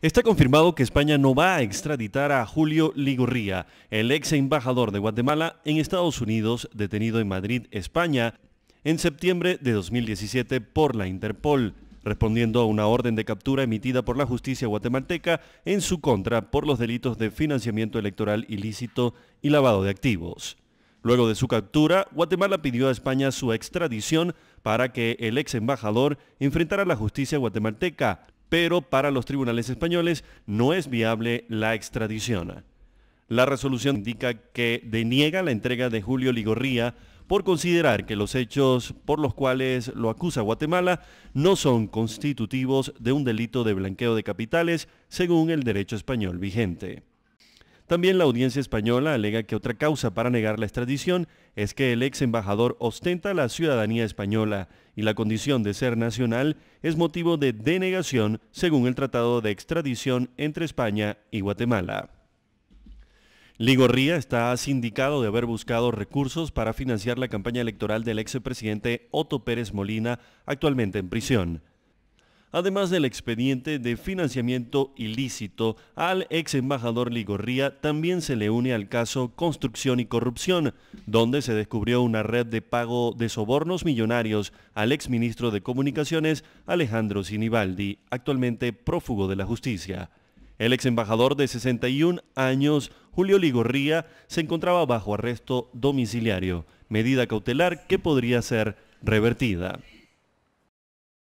Está confirmado que España no va a extraditar a Julio Ligurría, el ex embajador de Guatemala en Estados Unidos, detenido en Madrid, España, en septiembre de 2017 por la Interpol, respondiendo a una orden de captura emitida por la justicia guatemalteca en su contra por los delitos de financiamiento electoral ilícito y lavado de activos. Luego de su captura, Guatemala pidió a España su extradición para que el ex embajador enfrentara la justicia guatemalteca, pero para los tribunales españoles no es viable la extradición. La resolución indica que deniega la entrega de Julio Ligorría por considerar que los hechos por los cuales lo acusa Guatemala no son constitutivos de un delito de blanqueo de capitales según el derecho español vigente. También la audiencia española alega que otra causa para negar la extradición es que el ex embajador ostenta la ciudadanía española y la condición de ser nacional es motivo de denegación según el Tratado de Extradición entre España y Guatemala. Ligorría está sindicado de haber buscado recursos para financiar la campaña electoral del expresidente Otto Pérez Molina, actualmente en prisión además del expediente de financiamiento ilícito al ex embajador Ligorría, también se le une al caso Construcción y Corrupción, donde se descubrió una red de pago de sobornos millonarios al ex ministro de Comunicaciones Alejandro Sinibaldi, actualmente prófugo de la justicia. El ex embajador de 61 años, Julio Ligorría, se encontraba bajo arresto domiciliario, medida cautelar que podría ser revertida.